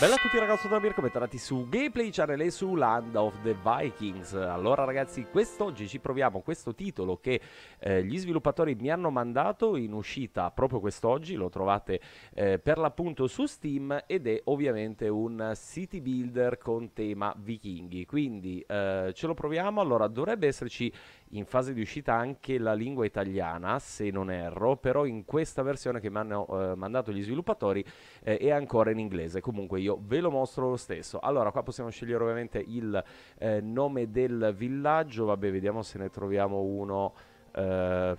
Bella a tutti ragazzi, sono Mirko, bentornati su Gameplay Channel e su Land of the Vikings Allora ragazzi, quest'oggi ci proviamo questo titolo che eh, gli sviluppatori mi hanno mandato in uscita proprio quest'oggi Lo trovate eh, per l'appunto su Steam ed è ovviamente un city builder con tema vichinghi Quindi eh, ce lo proviamo, allora dovrebbe esserci in fase di uscita anche la lingua italiana, se non erro, però in questa versione che mi hanno eh, mandato gli sviluppatori eh, è ancora in inglese. Comunque io ve lo mostro lo stesso. Allora, qua possiamo scegliere ovviamente il eh, nome del villaggio, vabbè, vediamo se ne troviamo uno eh,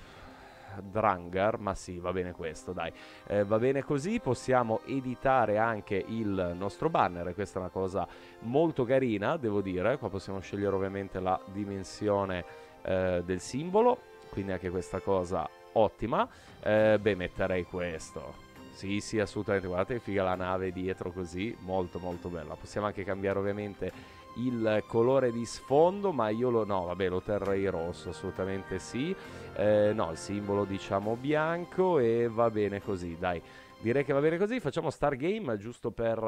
Drangar, ma sì, va bene questo, dai. Eh, va bene così, possiamo editare anche il nostro banner, questa è una cosa molto carina, devo dire. Qua possiamo scegliere ovviamente la dimensione eh, del simbolo, quindi anche questa cosa ottima. Eh, beh, metterei questo. Sì, sì, assolutamente. Guardate figa la nave dietro così, molto molto bella. Possiamo anche cambiare ovviamente il colore di sfondo, ma io lo no, vabbè, lo terrei rosso, assolutamente sì. Eh, no, il simbolo diciamo bianco e va bene così, dai. Direi che va bene così, facciamo Stargame giusto per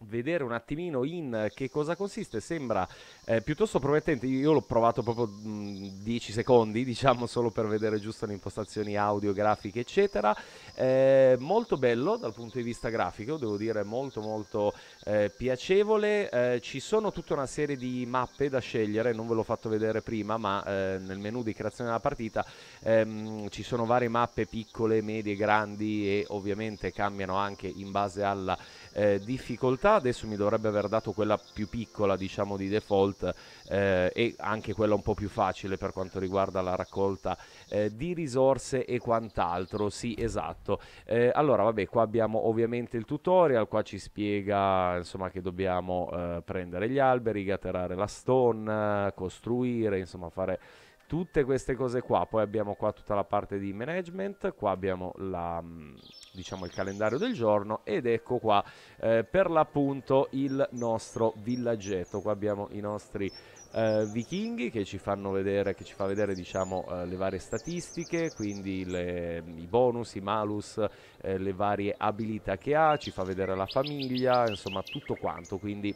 vedere un attimino in che cosa consiste sembra eh, piuttosto promettente io l'ho provato proprio 10 secondi diciamo solo per vedere giusto le impostazioni audio grafiche eccetera eh, molto bello dal punto di vista grafico devo dire molto molto eh, piacevole eh, ci sono tutta una serie di mappe da scegliere non ve l'ho fatto vedere prima ma eh, nel menu di creazione della partita ehm, ci sono varie mappe piccole medie grandi e ovviamente cambiano anche in base alla eh, difficoltà, adesso mi dovrebbe aver dato quella più piccola diciamo di default eh, e anche quella un po' più facile per quanto riguarda la raccolta eh, di risorse e quant'altro, sì esatto. Eh, allora vabbè qua abbiamo ovviamente il tutorial, qua ci spiega insomma che dobbiamo eh, prendere gli alberi, gatterare la stone, costruire, insomma fare tutte queste cose qua poi abbiamo qua tutta la parte di management qua abbiamo la, mm, diciamo il calendario del giorno ed ecco qua eh, per l'appunto il nostro villaggetto qua abbiamo i nostri eh, vichinghi che ci fanno vedere che ci fa vedere diciamo eh, le varie statistiche quindi le, i bonus i malus eh, le varie abilità che ha ci fa vedere la famiglia insomma tutto quanto quindi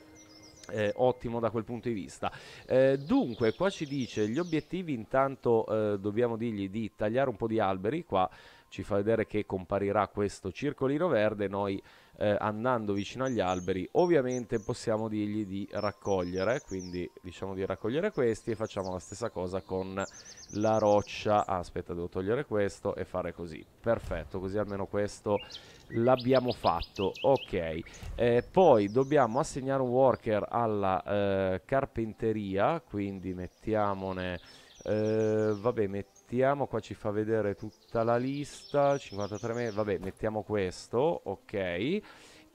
eh, ottimo da quel punto di vista. Eh, dunque, qua ci dice gli obiettivi, intanto eh, dobbiamo dirgli di tagliare un po' di alberi, qua ci fa vedere che comparirà questo circolino verde, noi eh, andando vicino agli alberi ovviamente possiamo dirgli di raccogliere, quindi diciamo di raccogliere questi e facciamo la stessa cosa con la roccia, ah, aspetta devo togliere questo e fare così, perfetto, così almeno questo l'abbiamo fatto, ok, eh, poi dobbiamo assegnare un worker alla eh, carpenteria, quindi mettiamone, eh, vabbè mettiamo mettiamo qua ci fa vedere tutta la lista 53 metri vabbè mettiamo questo ok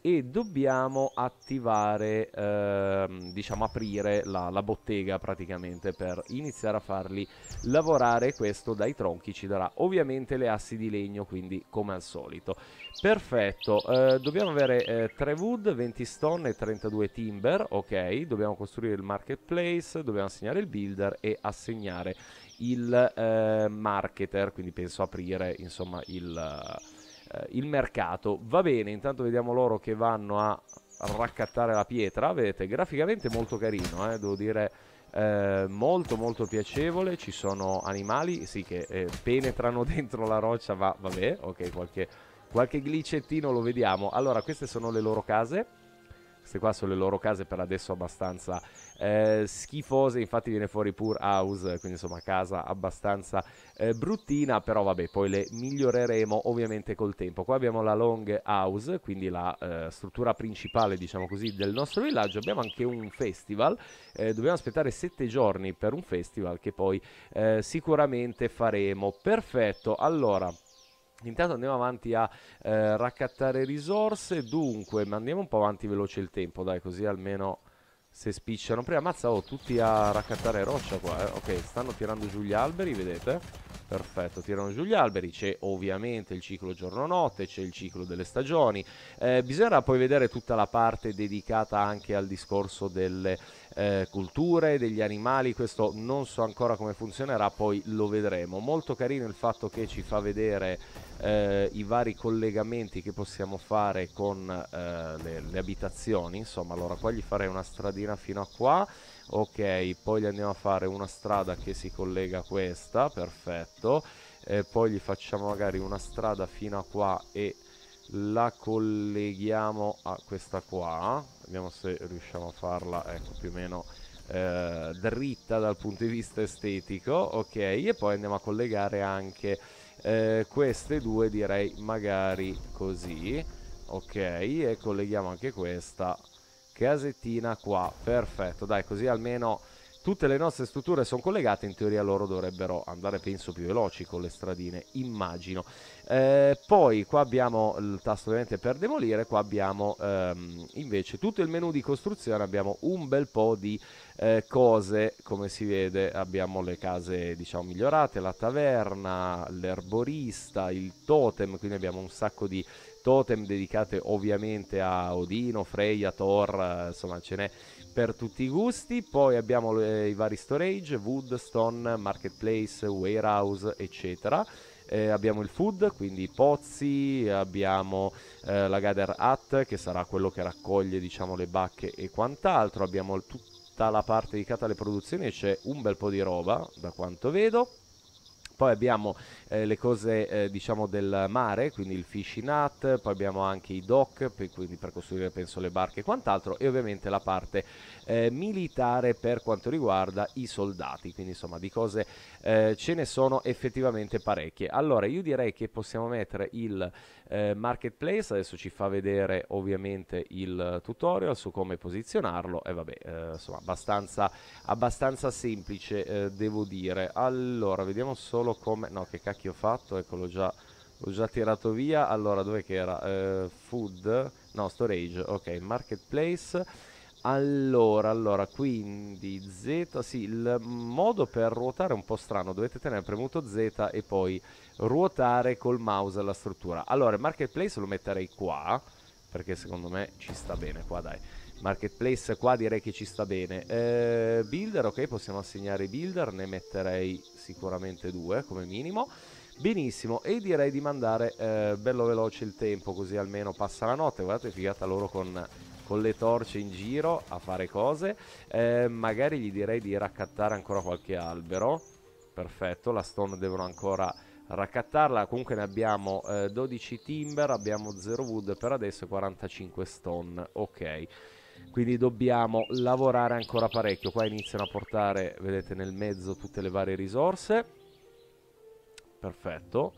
e dobbiamo attivare ehm, diciamo aprire la, la, bottega praticamente per iniziare a farli lavorare questo dai tronchi ci darà ovviamente le assi di legno quindi come al solito perfetto eh, dobbiamo avere eh, 3 wood 20 stone e 32 timber ok dobbiamo costruire il marketplace dobbiamo assegnare il builder e assegnare il eh, marketer, quindi penso aprire insomma il, eh, il mercato. Va bene, intanto vediamo loro che vanno a raccattare la pietra, vedete, graficamente molto carino, eh, devo dire... Eh, molto molto piacevole ci sono animali sì che eh, penetrano dentro la roccia ma vabbè ok qualche, qualche glicettino lo vediamo allora queste sono le loro case queste qua sono le loro case per adesso abbastanza eh, schifose, infatti viene fuori Pur House, quindi insomma casa abbastanza eh, bruttina, però vabbè, poi le miglioreremo ovviamente col tempo. Qua abbiamo la Long House, quindi la eh, struttura principale, diciamo così, del nostro villaggio. Abbiamo anche un festival, eh, dobbiamo aspettare sette giorni per un festival che poi eh, sicuramente faremo. Perfetto, allora... Intanto andiamo avanti a eh, raccattare risorse, dunque, ma andiamo un po' avanti veloce il tempo, dai, così almeno se spicciano. Prima ammazza, oh, tutti a raccattare roccia qua, eh. Ok, stanno tirando giù gli alberi, vedete. Perfetto, tirano giù gli alberi, c'è ovviamente il ciclo giorno-notte, c'è il ciclo delle stagioni. Eh, bisognerà poi vedere tutta la parte dedicata anche al discorso delle eh, culture, degli animali, questo non so ancora come funzionerà, poi lo vedremo. Molto carino il fatto che ci fa vedere eh, i vari collegamenti che possiamo fare con eh, le, le abitazioni, insomma allora qua gli farei una stradina fino a qua ok poi gli andiamo a fare una strada che si collega a questa perfetto eh, poi gli facciamo magari una strada fino a qua e la colleghiamo a questa qua vediamo se riusciamo a farla ecco più o meno eh, dritta dal punto di vista estetico ok e poi andiamo a collegare anche eh, queste due direi magari così ok e colleghiamo anche questa casettina qua, perfetto, dai così almeno tutte le nostre strutture sono collegate, in teoria loro dovrebbero andare penso più veloci con le stradine, immagino. Eh, poi qua abbiamo il tasto ovviamente per demolire, qua abbiamo ehm, invece tutto il menu di costruzione, abbiamo un bel po' di eh, cose, come si vede abbiamo le case diciamo migliorate, la taverna, l'erborista, il totem, quindi abbiamo un sacco di totem dedicate ovviamente a Odino, Freya, Thor, insomma ce n'è per tutti i gusti. Poi abbiamo le, eh, i vari storage, wood, stone, marketplace, warehouse, eccetera. Eh, abbiamo il food, quindi i pozzi, abbiamo eh, la gather hat che sarà quello che raccoglie diciamo le bacche e quant'altro, abbiamo tutta la parte dedicata alle produzioni e c'è un bel po' di roba da quanto vedo. Poi abbiamo eh, le cose eh, diciamo del mare, quindi il fishing hut, poi abbiamo anche i dock, per, quindi per costruire penso le barche e quant'altro, e ovviamente la parte eh, militare per quanto riguarda i soldati, quindi insomma di cose eh, ce ne sono effettivamente parecchie. Allora io direi che possiamo mettere il eh, marketplace, adesso ci fa vedere ovviamente il tutorial su come posizionarlo e vabbè, eh, insomma, abbastanza, abbastanza semplice eh, devo dire. Allora, vediamo solo come... No, che cacchio ho fatto, eccolo già... Ho già tirato via, allora dove che era? Eh, food, no storage, ok, marketplace allora, allora, quindi Z, sì, il modo per ruotare è un po' strano, dovete tenere premuto Z e poi ruotare col mouse la struttura. Allora, marketplace lo metterei qua, perché secondo me ci sta bene qua, dai. Marketplace qua direi che ci sta bene. Eh, builder, ok, possiamo assegnare i builder, ne metterei sicuramente due come minimo. Benissimo, e direi di mandare eh, bello veloce il tempo, così almeno passa la notte. Guardate figata loro con con le torce in giro a fare cose. Eh, magari gli direi di raccattare ancora qualche albero. Perfetto, la stone devono ancora raccattarla. Comunque ne abbiamo eh, 12 timber, abbiamo 0 wood per adesso e 45 stone. Ok. Quindi dobbiamo lavorare ancora parecchio. Qua iniziano a portare, vedete, nel mezzo tutte le varie risorse. Perfetto.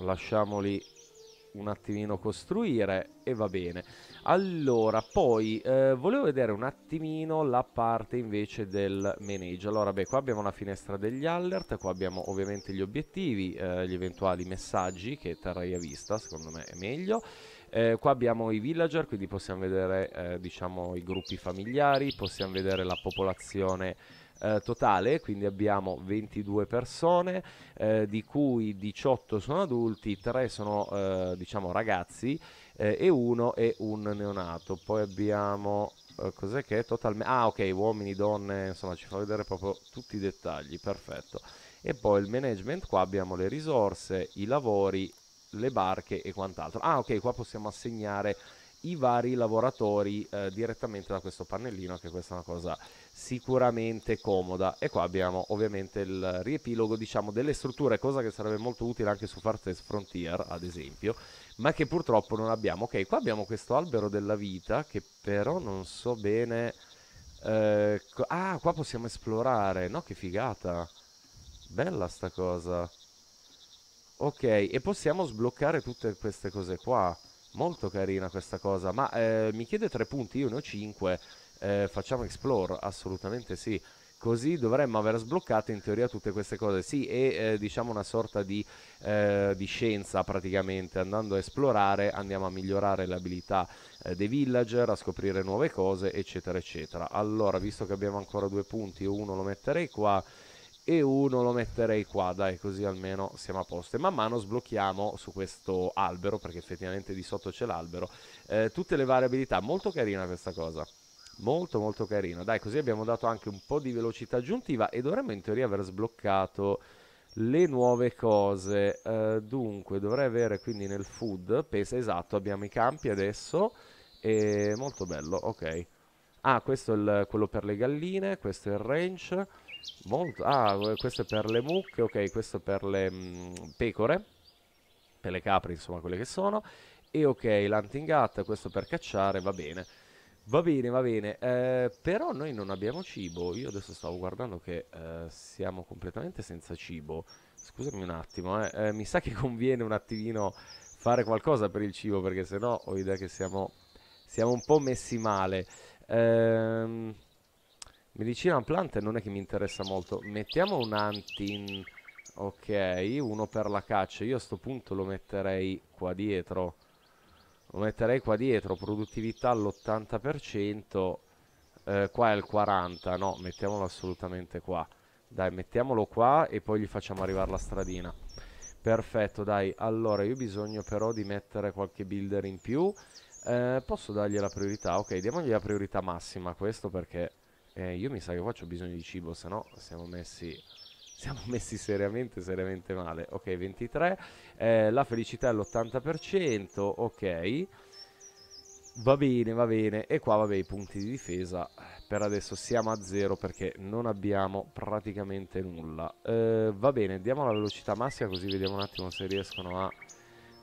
Lasciamoli un attimino costruire e va bene. Allora, poi eh, volevo vedere un attimino la parte invece del manage. Allora, beh, qua abbiamo la finestra degli alert, qua abbiamo ovviamente gli obiettivi, eh, gli eventuali messaggi che terrei a vista, secondo me è meglio. Eh, qua abbiamo i villager, quindi possiamo vedere eh, diciamo i gruppi familiari, possiamo vedere la popolazione eh, totale, quindi abbiamo 22 persone, eh, di cui 18 sono adulti, 3 sono eh, diciamo ragazzi eh, e uno è un neonato. Poi abbiamo eh, cos'è che è totalmente Ah, ok, uomini, donne, insomma, ci fa vedere proprio tutti i dettagli, perfetto. E poi il management qua abbiamo le risorse, i lavori, le barche e quant'altro. Ah, ok, qua possiamo assegnare i vari lavoratori eh, direttamente da questo pannellino, che questa è una cosa sicuramente comoda. E qua abbiamo ovviamente il riepilogo diciamo, delle strutture, cosa che sarebbe molto utile anche su Far Test Frontier, ad esempio, ma che purtroppo non abbiamo. Ok, qua abbiamo questo albero della vita, che però non so bene... Eh, ah, qua possiamo esplorare, no? Che figata! Bella sta cosa! Ok, e possiamo sbloccare tutte queste cose qua. Molto carina questa cosa, ma eh, mi chiede tre punti, io ne ho cinque. eh, facciamo explore, assolutamente sì. Così dovremmo aver sbloccato in teoria tutte queste cose, sì, e eh, diciamo una sorta di, eh, di, scienza praticamente, andando a esplorare andiamo a migliorare le abilità eh, dei villager, a scoprire nuove cose, eccetera, eccetera. Allora, visto che abbiamo ancora due punti, uno lo metterei qua, e uno lo metterei qua, dai, così almeno siamo a posto. E man mano sblocchiamo su questo albero, perché effettivamente di sotto c'è l'albero, eh, tutte le varie abilità. Molto carina questa cosa. Molto molto carina. Dai, così abbiamo dato anche un po' di velocità aggiuntiva e dovremmo in teoria aver sbloccato le nuove cose. Eh, dunque, dovrei avere quindi nel food, pesa esatto, abbiamo i campi adesso. E molto bello, ok. Ah, questo è il, quello per le galline, questo è il ranch. Molto. Ah, eh, questo è per le mucche, ok, questo è per le mh, mm, pecore, per le capre, insomma, quelle che sono. E ok, l'hunting hat, questo per cacciare, va bene. Va bene, va bene. Eh, però noi non abbiamo cibo. Io adesso stavo guardando che eh, siamo completamente senza cibo. Scusami un attimo, eh. eh mi sa che conviene un attimino fare qualcosa per il cibo, perché sennò ho idea che siamo, siamo un po' messi male. Ehm... Medicina plante non è che mi interessa molto. Mettiamo un hunting. Ok, uno per la caccia. Io a sto punto lo metterei qua dietro. Lo metterei qua dietro. Produttività all'80%. Eh, qua è il 40%. No, mettiamolo assolutamente qua. Dai, mettiamolo qua e poi gli facciamo arrivare la stradina. Perfetto, dai. Allora, io ho bisogno però di mettere qualche builder in più. Eh, posso dargli la priorità? Ok, diamogli la priorità massima a questo perché... Eh, io mi sa che qua ho bisogno di cibo, se no siamo messi... Siamo messi seriamente, seriamente male. Ok, 23. Eh, la felicità è l'80%. Ok. Va bene, va bene. E qua, vabbè, i punti di difesa. Per adesso siamo a zero perché non abbiamo praticamente nulla. Eh, va bene, diamo la velocità massima così vediamo un attimo se riescono a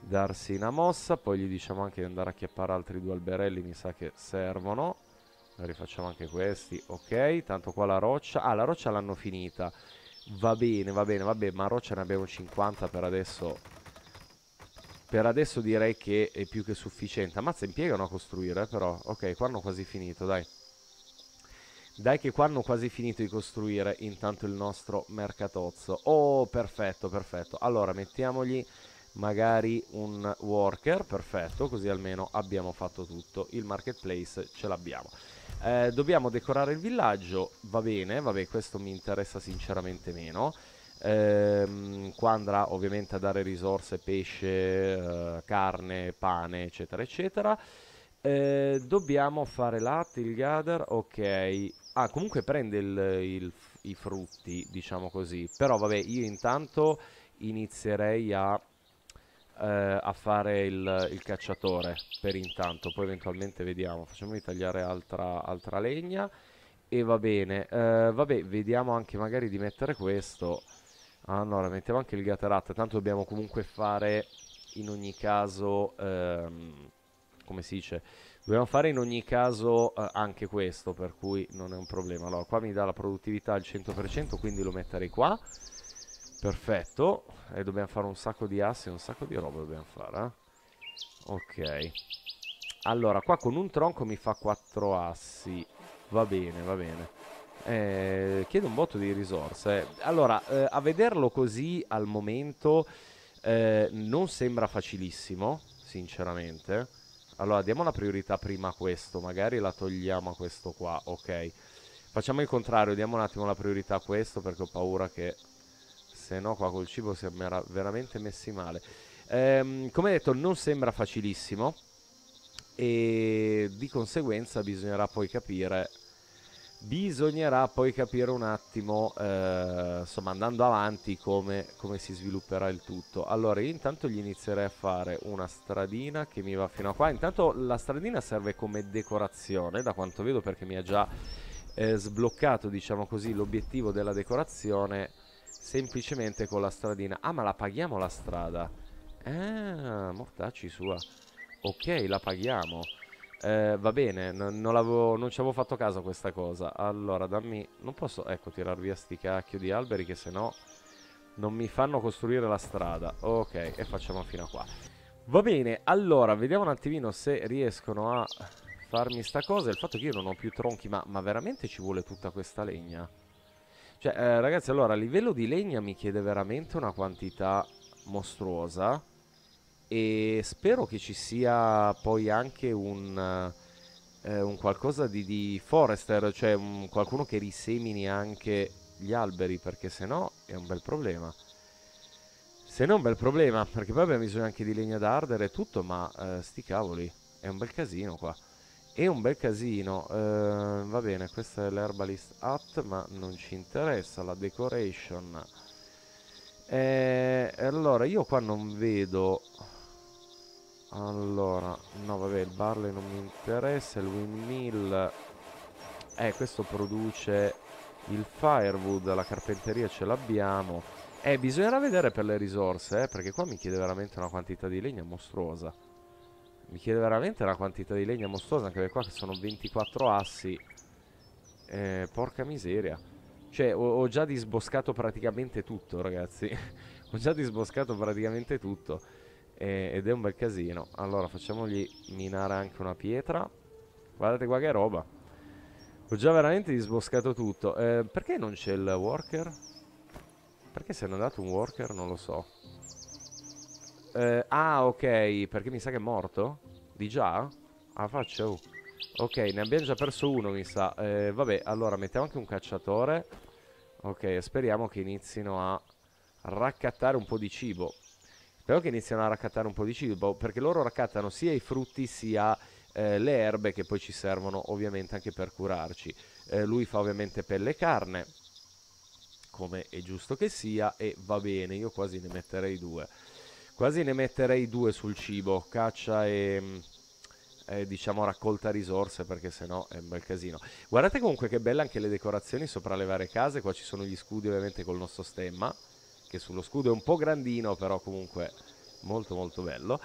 darsi una mossa. Poi gli diciamo anche di andare a chiappare altri due alberelli, mi sa che servono rifacciamo anche questi ok tanto qua la roccia ah la roccia l'hanno finita va bene va bene va bene ma roccia ne abbiamo 50 per adesso per adesso direi che è più che sufficiente ammazza impiegano a costruire eh, però ok qua hanno quasi finito dai dai che qua hanno quasi finito di costruire intanto il nostro mercatozzo oh perfetto perfetto allora mettiamogli magari un worker perfetto così almeno abbiamo fatto tutto il marketplace ce l'abbiamo eh, dobbiamo decorare il villaggio, va bene, vabbè questo mi interessa sinceramente meno. Ehm, qua andrà ovviamente a dare risorse, pesce, eh, carne, pane, eccetera, eccetera. Eh, dobbiamo fare latte, il gather, ok. Ah, comunque prende il, il, i frutti, diciamo così. Però vabbè, io intanto inizierei a eh, a fare il, il, cacciatore per intanto, poi eventualmente vediamo, facciamoli tagliare altra, altra legna e va bene, eh, vabbè vediamo anche magari di mettere questo, allora ah, mettiamo anche il Gateratta, tanto dobbiamo comunque fare in ogni caso, ehm, come si dice, dobbiamo fare in ogni caso eh, anche questo, per cui non è un problema, allora qua mi dà la produttività al 100%, quindi lo metterei qua, Perfetto. E dobbiamo fare un sacco di assi, un sacco di roba dobbiamo fare, eh? Ok. Allora, qua con un tronco mi fa quattro assi. Va bene, va bene. Eh, chiedo un botto di risorse. Allora, eh, a vederlo così al momento eh, non sembra facilissimo, sinceramente. Allora, diamo la priorità prima a questo. Magari la togliamo a questo qua, ok. Facciamo il contrario, diamo un attimo la priorità a questo perché ho paura che se no qua col cibo si è veramente messi male. Ehm, come detto, non sembra facilissimo e di conseguenza bisognerà poi capire bisognerà poi capire un attimo eh, insomma andando avanti come, come, si svilupperà il tutto allora io intanto gli inizierei a fare una stradina che mi va fino a qua intanto la stradina serve come decorazione da quanto vedo perché mi ha già eh, sbloccato diciamo così l'obiettivo della decorazione semplicemente con la stradina. Ah, ma la paghiamo la strada. Ah, mortacci sua. Ok, la paghiamo. Eh, va bene, non, non ci avevo fatto caso a questa cosa. Allora, dammi... Non posso, ecco, tirar via sti cacchio di alberi che se no non mi fanno costruire la strada. Ok, e facciamo fino a qua. Va bene, allora, vediamo un attimino se riescono a farmi sta cosa. Il fatto che io non ho più tronchi, ma, ma veramente ci vuole tutta questa legna? Cioè, eh, ragazzi, allora, a livello di legna mi chiede veramente una quantità mostruosa. E spero che ci sia poi anche un, eh, un qualcosa di, di, forester, cioè un, qualcuno che risemini anche gli alberi, perché se no è un bel problema. Se no è un bel problema, perché poi abbiamo bisogno anche di legna da ardere e tutto, ma eh, sti cavoli, è un bel casino qua. È un bel casino. Uh, va bene, questa è l'Herbalist Hut, ma non ci interessa. La decoration. Eh, allora, io qua non vedo... Allora, no vabbè, il barley non mi interessa, il windmill... Eh, questo produce il firewood, la carpenteria ce l'abbiamo. Eh, bisognerà vedere per le risorse, eh, perché qua mi chiede veramente una quantità di legna mostruosa. Mi chiede veramente la quantità di legna mostruosa, anche perché qua che sono 24 assi. Eh, porca miseria. Cioè, ho, ho già disboscato praticamente tutto, ragazzi. ho già disboscato praticamente tutto. Eh, ed è un bel casino. Allora, facciamogli minare anche una pietra. Guardate qua che roba. Ho già veramente disboscato tutto. Eh, perché non c'è il worker? Perché se n'è andato un worker? Non lo so. Eh, ah, ok, perché mi sa che è morto? Di già? Ah, faccio. Oh. Ok, ne abbiamo già perso uno, mi sa. Eh, vabbè, allora, mettiamo anche un cacciatore. Ok, speriamo che inizino a raccattare un po' di cibo. Spero che iniziano a raccattare un po' di cibo, perché loro raccattano sia i frutti sia eh, le erbe che poi ci servono ovviamente anche per curarci. Eh, lui fa ovviamente pelle e carne, come è giusto che sia, e va bene, io quasi ne metterei due. Quasi ne metterei due sul cibo, caccia e, e diciamo raccolta risorse perché sennò è un bel casino. Guardate comunque che belle anche le decorazioni sopra le varie case, qua ci sono gli scudi ovviamente col nostro stemma, che sullo scudo è un po' grandino però comunque molto molto bello.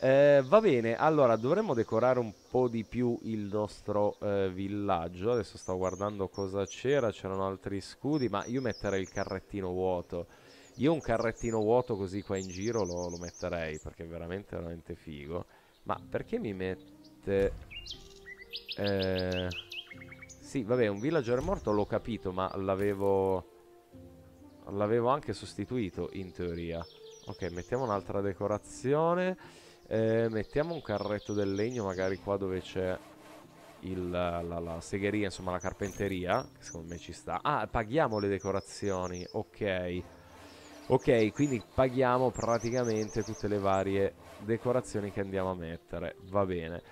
Eh, va bene, allora dovremmo decorare un po' di più il nostro eh, villaggio. Adesso sto guardando cosa c'era, c'erano altri scudi, ma io metterei il carrettino vuoto io un carrettino vuoto così qua in giro lo, lo metterei perché è veramente, veramente figo. Ma perché mi mette... Eh... Sì, vabbè, un villager morto l'ho capito, ma l'avevo... L'avevo anche sostituito, in teoria. Ok, mettiamo un'altra decorazione. Eh, mettiamo un carretto del legno, magari qua dove c'è... Il, la, la, segheria, insomma la carpenteria Che secondo me ci sta Ah, paghiamo le decorazioni Ok Ok, quindi paghiamo praticamente tutte le varie decorazioni che andiamo a mettere. Va bene.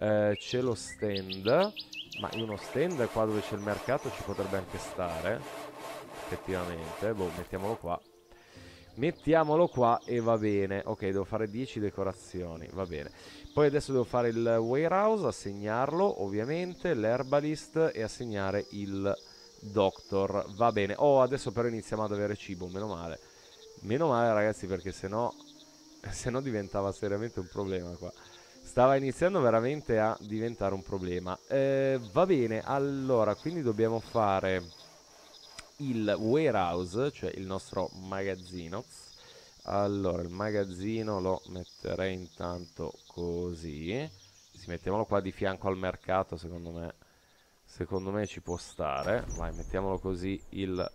Eh, c'è lo stand. Ma uno stand qua dove c'è il mercato ci potrebbe anche stare. Effettivamente. Boh, mettiamolo qua. Mettiamolo qua e va bene. Ok, devo fare 10 decorazioni. Va bene. Poi adesso devo fare il warehouse, assegnarlo ovviamente, l'herbalist e assegnare il doctor. Va bene. Oh, adesso però iniziamo ad avere cibo, meno male. Meno male ragazzi perché sennò, sennò diventava seriamente un problema qua. Stava iniziando veramente a diventare un problema. Eh, va bene, allora, quindi dobbiamo fare il warehouse, cioè il nostro magazzino. Allora, il magazzino lo metterei intanto così. Sì, mettiamolo qua di fianco al mercato, secondo me. Secondo me ci può stare. Vai, mettiamolo così il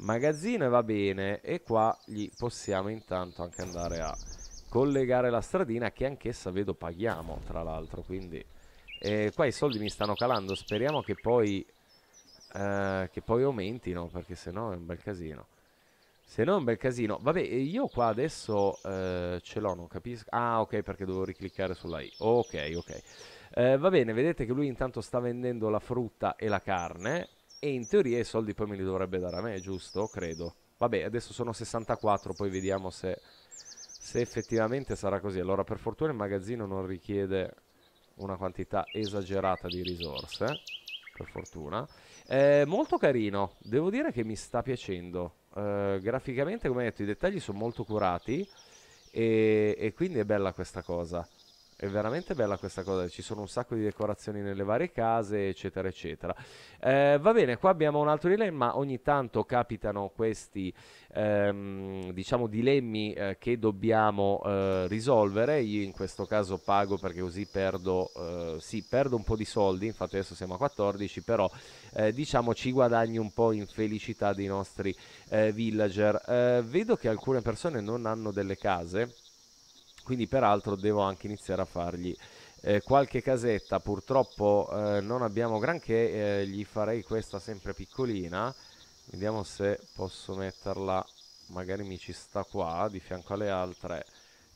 magazzino e va bene e qua gli possiamo intanto anche andare a collegare la stradina che anch'essa vedo paghiamo tra l'altro quindi eh, qua i soldi mi stanno calando speriamo che poi eh, che poi aumentino perché se no è un bel casino se no è un bel casino vabbè io qua adesso eh, ce l'ho non capisco ah ok perché devo ricliccare sulla i ok ok eh, va bene vedete che lui intanto sta vendendo la frutta e la carne e in teoria i soldi poi me li dovrebbe dare a me, giusto? Credo. Vabbè, adesso sono 64, poi vediamo se, se effettivamente sarà così. Allora, per fortuna il magazzino non richiede una quantità esagerata di risorse, per fortuna. Eh, molto carino, devo dire che mi sta piacendo. Eh, graficamente, come detto, i dettagli sono molto curati e, e quindi è bella questa cosa. È veramente bella questa cosa, ci sono un sacco di decorazioni nelle varie case, eccetera, eccetera. Eh, va bene, qua abbiamo un altro dilemma, ogni tanto capitano questi, ehm, diciamo, dilemmi eh, che dobbiamo eh, risolvere. Io in questo caso pago perché così perdo, eh, sì, perdo un po' di soldi, infatti adesso siamo a 14, però eh, diciamo ci guadagno un po' in felicità dei nostri eh, villager. vedo che alcune persone non hanno delle case quindi peraltro devo anche iniziare a fargli eh, qualche casetta purtroppo eh, non abbiamo granché eh, gli farei questa sempre piccolina vediamo se posso metterla magari mi ci sta qua di fianco alle altre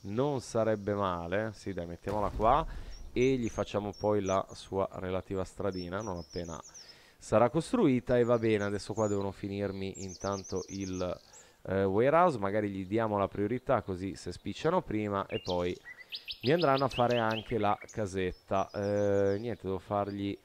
non sarebbe male sì dai mettiamola qua e gli facciamo poi la sua relativa stradina non appena sarà costruita e va bene adesso qua devono finirmi intanto il eh, warehouse, magari gli diamo la priorità così se spicciano prima e poi mi andranno a fare anche la casetta. Eh, niente, devo fargli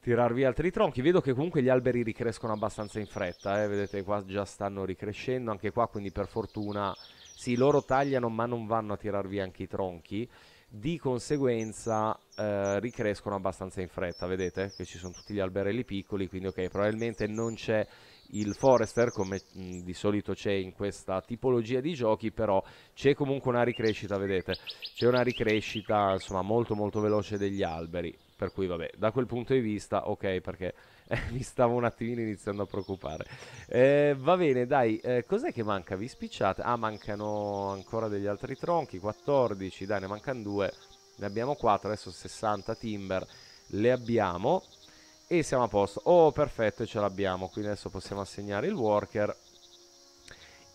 tirar via altri tronchi. Vedo che comunque gli alberi ricrescono abbastanza in fretta, eh. vedete qua già stanno ricrescendo anche qua, quindi per fortuna sì, loro tagliano ma non vanno a tirar via anche i tronchi. Di conseguenza eh, ricrescono abbastanza in fretta, vedete che ci sono tutti gli alberelli piccoli, quindi ok, probabilmente non c'è il Forester come di solito c'è in questa tipologia di giochi però c'è comunque una ricrescita vedete c'è una ricrescita insomma molto molto veloce degli alberi per cui vabbè da quel punto di vista ok perché eh, mi stavo un attimino iniziando a preoccupare eh, va bene dai eh, cos'è che manca vi spicciate ah mancano ancora degli altri tronchi 14 dai ne mancano due ne abbiamo 4 adesso 60 timber le abbiamo e siamo a posto oh perfetto ce l'abbiamo quindi adesso possiamo assegnare il worker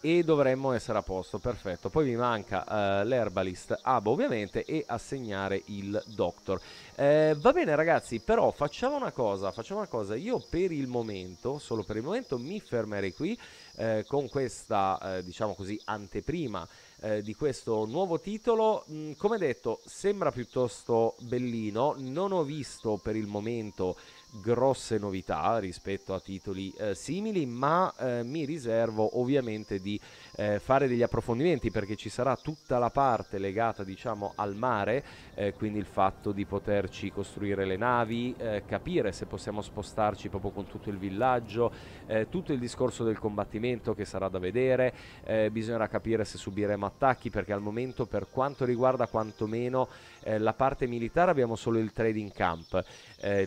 e dovremmo essere a posto perfetto poi mi manca eh, l'herbalist hub ovviamente e assegnare il doctor eh, va bene ragazzi però facciamo una cosa facciamo una cosa io per il momento solo per il momento mi fermerei qui eh, con questa eh, diciamo così anteprima eh, di questo nuovo titolo. Mm, come detto, sembra piuttosto bellino. Non ho visto per il momento grosse novità rispetto a titoli eh, simili, ma eh, mi riservo ovviamente di eh, fare degli approfondimenti perché ci sarà tutta la parte legata diciamo al mare, eh, quindi il fatto di poterci costruire le navi, eh, capire se possiamo spostarci proprio con tutto il villaggio, eh, tutto il discorso del combattimento che sarà da vedere, eh, bisognerà capire se subiremo attacchi perché al momento per quanto riguarda quantomeno eh, la parte militare abbiamo solo il trading camp,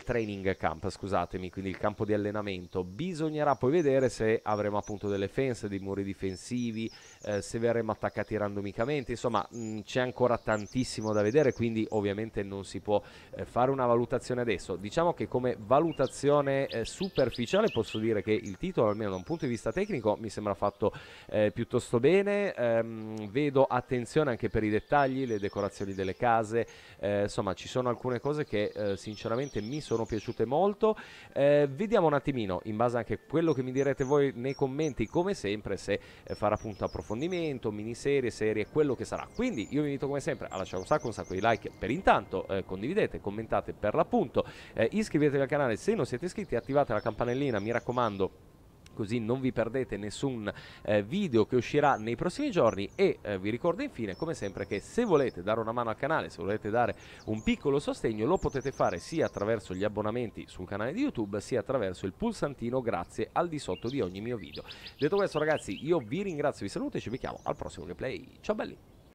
training camp scusatemi, quindi il campo di allenamento, bisognerà poi vedere se avremo appunto delle fence, dei muri difensivi, di eh, Severem attaccati randomicamente, insomma mh, mm, c'è ancora tantissimo da vedere, quindi ovviamente non si può eh, fare una valutazione adesso. Diciamo che come valutazione eh, superficiale posso dire che il titolo, almeno da un punto di vista tecnico, mi sembra fatto eh, piuttosto bene, ehm, vedo attenzione anche per i dettagli, le decorazioni delle case, eh, insomma ci sono alcune cose che eh, sinceramente mi sono piaciute molto. vediamo un attimino, in base anche a quello che mi direte voi nei commenti, come sempre, se farà appunto appunto approfondimento, miniserie, serie, quello che sarà. Quindi io vi invito come sempre a lasciare un sacco, un sacco di like per intanto, eh, condividete, commentate per l'appunto, eh, iscrivetevi al canale se non siete iscritti, attivate la campanellina, mi raccomando così non vi perdete nessun eh, video che uscirà nei prossimi giorni e eh, vi ricordo infine come sempre che se volete dare una mano al canale, se volete dare un piccolo sostegno lo potete fare sia attraverso gli abbonamenti sul canale di YouTube sia attraverso il pulsantino grazie al di sotto di ogni mio video. Detto questo ragazzi io vi ringrazio, vi saluto e ci becchiamo al prossimo gameplay Ciao belli!